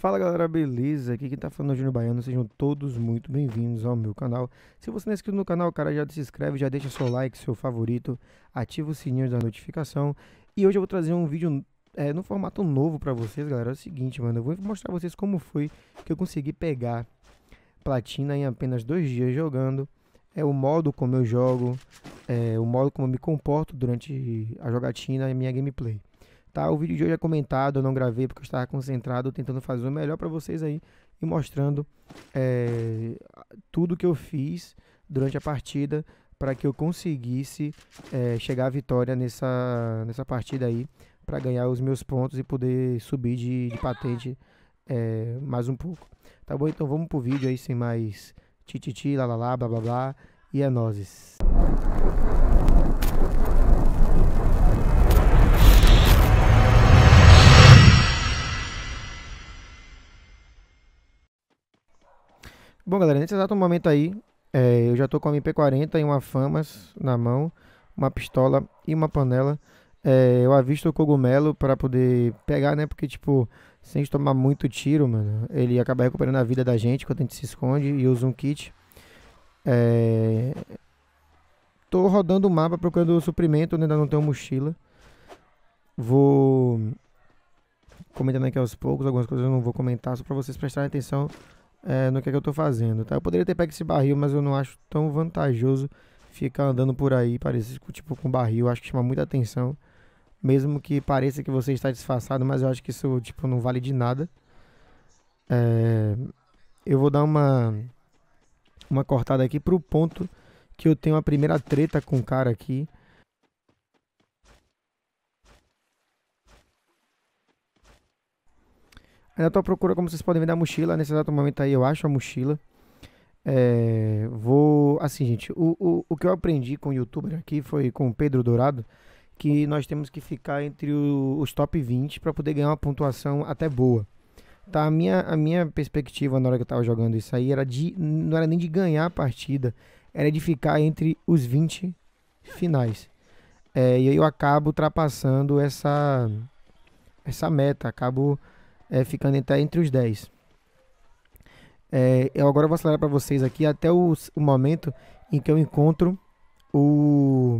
Fala galera, beleza? Aqui quem tá falando é o Júnior Baiano, sejam todos muito bem-vindos ao meu canal. Se você não é inscrito no canal, cara, já se inscreve, já deixa seu like, seu favorito, ativa o sininho da notificação. E hoje eu vou trazer um vídeo é, no formato novo pra vocês, galera. É o seguinte, mano, eu vou mostrar pra vocês como foi que eu consegui pegar platina em apenas dois dias jogando. É o modo como eu jogo, é o modo como eu me comporto durante a jogatina e minha gameplay. Tá? O vídeo de hoje é comentado, eu não gravei porque eu estava concentrado tentando fazer o melhor para vocês aí e mostrando é, tudo que eu fiz durante a partida para que eu conseguisse é, chegar à vitória nessa, nessa partida aí para ganhar os meus pontos e poder subir de, de patente é, mais um pouco. Tá bom? Então vamos pro vídeo aí sem mais tititi, lá blá blá blá e é nozes. Bom, galera, nesse exato momento aí, é, eu já tô com a MP40 e uma Famas na mão, uma pistola e uma panela. É, eu avisto o cogumelo para poder pegar, né? Porque, tipo, sem tomar muito tiro, mano, ele acaba recuperando a vida da gente quando a gente se esconde e usa um kit. É... Tô rodando o mapa procurando suprimento, né? ainda não tenho mochila. Vou comentando aqui aos poucos, algumas coisas eu não vou comentar, só para vocês prestarem atenção é, no que, é que eu tô fazendo, tá? Eu poderia ter pego esse barril, mas eu não acho tão vantajoso ficar andando por aí, parecido tipo, com barril. Acho que chama muita atenção. Mesmo que pareça que você está disfarçado, mas eu acho que isso, tipo, não vale de nada. É... Eu vou dar uma... Uma cortada aqui pro ponto que eu tenho a primeira treta com o cara aqui. Ainda tô à procura, como vocês podem ver, da mochila. Nesse exato momento aí eu acho a mochila. É, vou. Assim, gente, o, o, o que eu aprendi com o youtuber aqui foi com o Pedro Dourado que nós temos que ficar entre o, os top 20 para poder ganhar uma pontuação até boa. Tá, a minha, a minha perspectiva na hora que eu tava jogando isso aí era de não era nem de ganhar a partida, era de ficar entre os 20 finais. É, e aí eu acabo ultrapassando essa essa meta, acabo é, ficando até entre os 10. É, eu agora vou acelerar para vocês aqui até o, o, momento em que eu encontro o,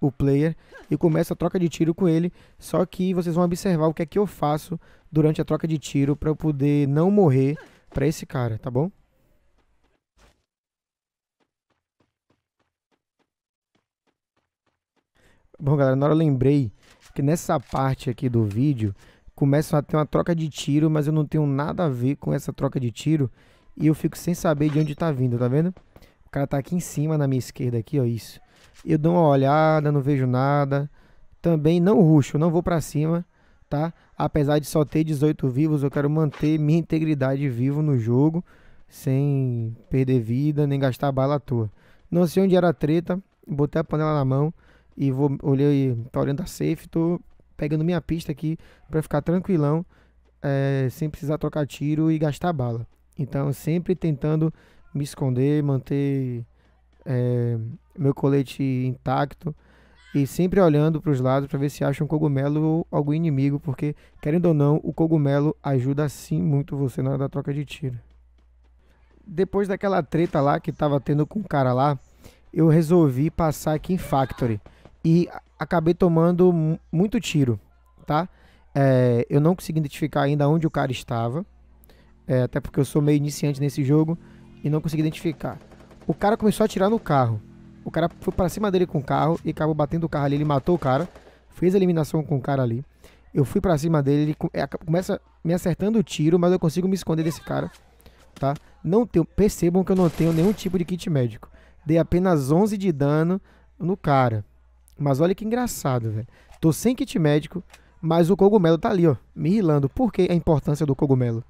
o player e começo a troca de tiro com ele. Só que vocês vão observar o que é que eu faço durante a troca de tiro para eu poder não morrer para esse cara, tá bom? Bom, galera, na hora eu lembrei que nessa parte aqui do vídeo começam a ter uma troca de tiro, mas eu não tenho nada a ver com essa troca de tiro. E eu fico sem saber de onde tá vindo, tá vendo? O cara tá aqui em cima, na minha esquerda aqui, ó, isso. Eu dou uma olhada, não vejo nada. Também não ruxo, não vou para cima, tá? Apesar de só ter 18 vivos, eu quero manter minha integridade vivo no jogo. Sem perder vida, nem gastar bala à toa. Não sei onde era a treta, botei a panela na mão e vou olhei, tá olhando a safe, tô pegando minha pista aqui para ficar tranquilão, é, sem precisar trocar tiro e gastar bala. Então, sempre tentando me esconder, manter é, meu colete intacto e sempre olhando para os lados para ver se acha um cogumelo ou algum inimigo, porque, querendo ou não, o cogumelo ajuda sim muito você na hora da troca de tiro. Depois daquela treta lá que tava tendo com o cara lá, eu resolvi passar aqui em Factory. E acabei tomando muito tiro, tá? É, eu não consegui identificar ainda onde o cara estava, é, até porque eu sou meio iniciante nesse jogo e não consegui identificar. O cara começou a atirar no carro. O cara foi para cima dele com o carro e acabou batendo o carro ali, ele matou o cara, fez a eliminação com o cara ali. Eu fui para cima dele, ele é, começa me acertando o tiro, mas eu consigo me esconder desse cara, tá? Não tenho, percebam que eu não tenho nenhum tipo de kit médico. Dei apenas 11 de dano no cara. Mas olha que engraçado, velho. Tô sem kit médico, mas o cogumelo tá ali, ó, me rilando. Por que a importância do cogumelo?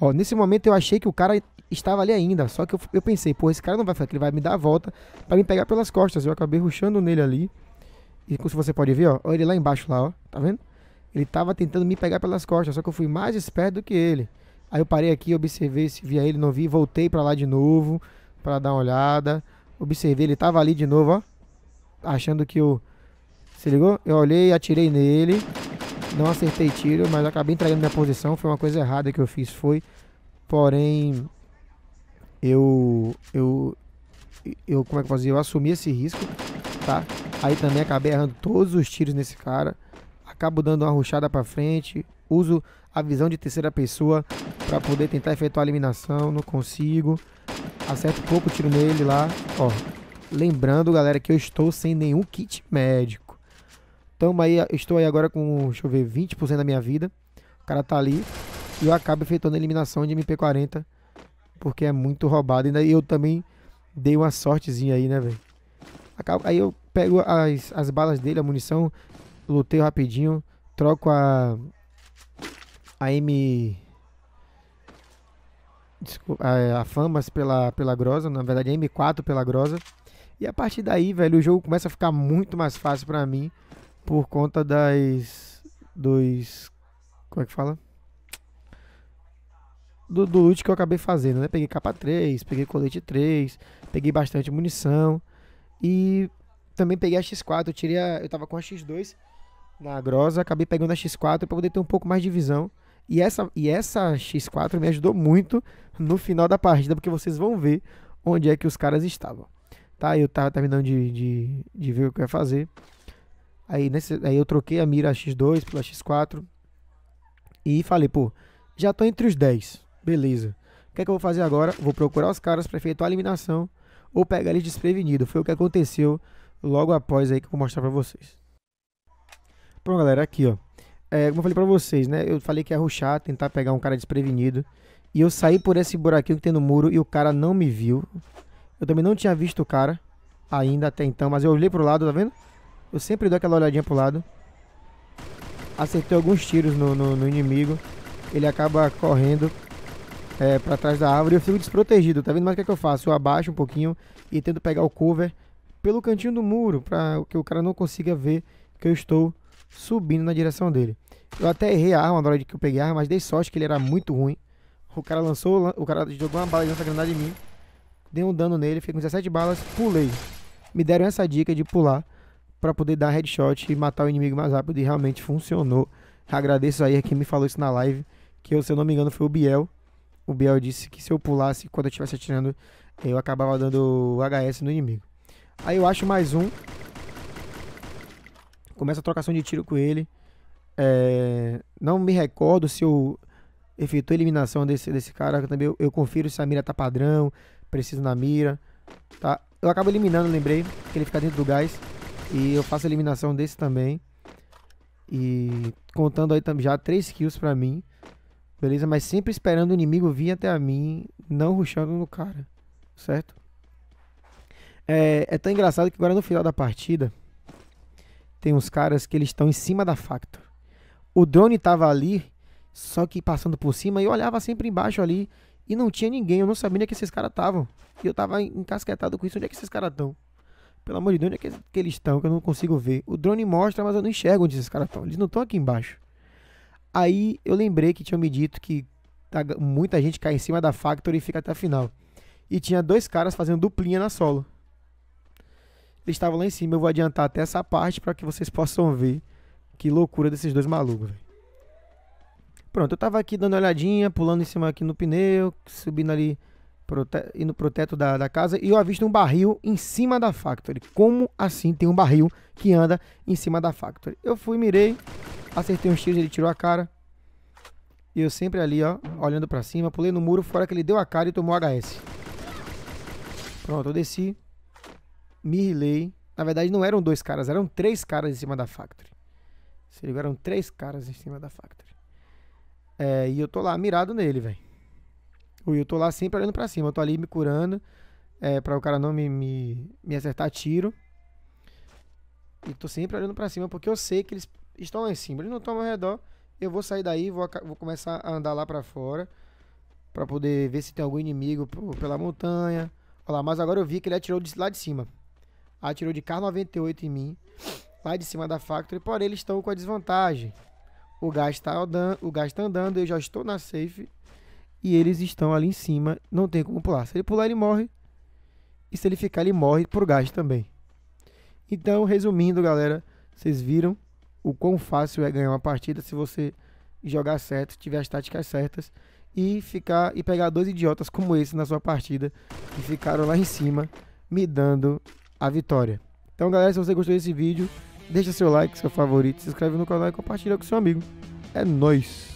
Ó, nesse momento eu achei que o cara estava ali ainda, só que eu, eu pensei, pô, esse cara não vai, ele vai me dar a volta para me pegar pelas costas. Eu acabei ruxando nele ali. E como você pode ver, ó, Olha ele lá embaixo lá, ó, tá vendo? Ele tava tentando me pegar pelas costas, só que eu fui mais esperto do que ele. Aí eu parei aqui, observei se via ele, não vi, voltei para lá de novo para dar uma olhada. Observei, ele tava ali de novo, ó achando que eu... Se ligou? Eu olhei, e atirei nele. Não acertei tiro, mas acabei entregando minha posição. Foi uma coisa errada que eu fiz, foi. Porém, eu... Eu... Eu, como é que eu fazia? Eu assumi esse risco, tá? Aí também acabei errando todos os tiros nesse cara. Acabo dando uma ruchada pra frente. Uso a visão de terceira pessoa para poder tentar efetuar a eliminação. Não consigo. Acerto pouco tiro nele lá. Ó, Lembrando, galera, que eu estou sem nenhum kit médico. Tamo aí, estou aí agora com, deixa eu ver, 20% da minha vida. O cara tá ali e eu acabo efetuando a eliminação de MP40 porque é muito roubado. E eu também dei uma sortezinha aí, né, velho? Aí eu pego as, as balas dele, a munição, lutei rapidinho, troco a. A M. Desculpa, a, a Famas pela, pela Grosa, na verdade a M4 pela Grosa. E a partir daí, velho, o jogo começa a ficar muito mais fácil para mim por conta das dois, como é que fala? Do, do loot que eu acabei fazendo, né? Peguei capa 3, peguei colete 3, peguei bastante munição e também peguei a X4, eu tirei a, eu tava com a X2 na grosa, acabei pegando a X4 para poder ter um pouco mais de visão. E essa, e essa X4 me ajudou muito no final da partida, porque vocês vão ver onde é que os caras estavam tá? Eu tava terminando de, de, de ver o que eu ia fazer. Aí, nesse, aí eu troquei a mira X2 pela X4 e falei, pô, já tô entre os 10, beleza. O que é que eu vou fazer agora? Vou procurar os caras para efetuar a eliminação ou pegar eles desprevenidos. Foi o que aconteceu logo após aí que eu vou mostrar para vocês. Pronto, galera, aqui, ó. É, como eu falei para vocês, né? Eu falei que ia ruxar, tentar pegar um cara desprevenido. E eu saí por esse buraquinho que tem no muro e o cara não me viu. Eu também não tinha visto o cara ainda até então, mas eu olhei pro lado, tá vendo? Eu sempre dou aquela olhadinha pro lado. Acertei alguns tiros no, no, no inimigo. Ele acaba correndo é, trás da árvore e eu fico desprotegido, tá vendo? Mas o que, é que eu faço? Eu abaixo um pouquinho e tento pegar o cover pelo cantinho do muro, para que o cara não consiga ver que eu estou subindo na direção dele. Eu até errei a arma na hora de que eu peguei a arma, mas dei sorte que ele era muito ruim. O cara lançou, o cara jogou uma bala de lança-granada em mim dei um dano nele, fiquei com 17 balas, pulei. Me deram essa dica de pular para poder dar headshot e matar o inimigo mais rápido e realmente funcionou. Agradeço aí a quem me falou isso na live, que eu, se eu não me engano foi o Biel. O Biel disse que se eu pulasse quando eu estivesse atirando, eu acabava dando HS no inimigo. Aí eu acho mais um. Começa a trocação de tiro com ele. É... Não me recordo se eu efetuei eliminação desse, desse cara. Também eu, eu confiro se a mira tá padrão, preciso na mira, tá? Eu acabo eliminando, lembrei, que ele fica dentro do gás. E eu faço a eliminação desse também. E contando aí já 3 kills pra mim. Beleza? Mas sempre esperando o inimigo vir até a mim, não rushando no cara. Certo? É, é tão engraçado que agora no final da partida, tem uns caras que eles estão em cima da facto. O drone tava ali, só que passando por cima e olhava sempre embaixo ali. E não tinha ninguém, eu não sabia onde é que esses caras estavam. E eu tava encasquetado com isso, onde é que esses caras estão? Pelo amor de Deus, onde é que, que eles estão? Que eu não consigo ver. O drone mostra, mas eu não enxergo onde esses caras estão. Eles não estão aqui embaixo. Aí eu lembrei que tinham me dito que tá, muita gente cai em cima da Factory e fica até a final. E tinha dois caras fazendo duplinha na solo. Eles estavam lá em cima. Eu vou adiantar até essa parte para que vocês possam ver que loucura desses dois malucos, véio. Pronto, eu tava aqui dando uma olhadinha, pulando em cima aqui no pneu, subindo ali prote... indo pro teto da, da casa e eu avisto um barril em cima da Factory. Como assim tem um barril que anda em cima da Factory? Eu fui, mirei, acertei uns tiros, ele tirou a cara. E eu sempre ali, ó, olhando pra cima, pulei no muro, fora que ele deu a cara e tomou HS. Pronto, eu desci, me rilei. Na verdade, não eram dois caras, eram três caras em cima da Factory. Se ligaram três caras em cima da Factory. É, e eu tô lá mirado nele, velho. E eu tô lá sempre olhando pra cima. Eu tô ali me curando. É, pra o cara não me, me, me acertar tiro. E tô sempre olhando pra cima, porque eu sei que eles estão lá em cima. Eles não estão ao redor. Eu vou sair daí, vou, vou começar a andar lá pra fora. Pra poder ver se tem algum inimigo pela montanha. Olha lá, mas agora eu vi que ele atirou de, lá de cima. Atirou de K98 em mim. Lá de cima da Factory. Porém, eles estão com a desvantagem o gás está andando, o gás tá andando, eu já estou na safe e eles estão ali em cima, não tem como pular. Se ele pular, ele morre. E se ele ficar, ele morre por gás também. Então, resumindo, galera, vocês viram o quão fácil é ganhar uma partida se você jogar certo, tiver as táticas certas e ficar e pegar dois idiotas como esse na sua partida que ficaram lá em cima me dando a vitória. Então, galera, se você gostou desse vídeo, Deixa seu like, seu favorito, se inscreve no canal e compartilha com seu amigo. É nóis!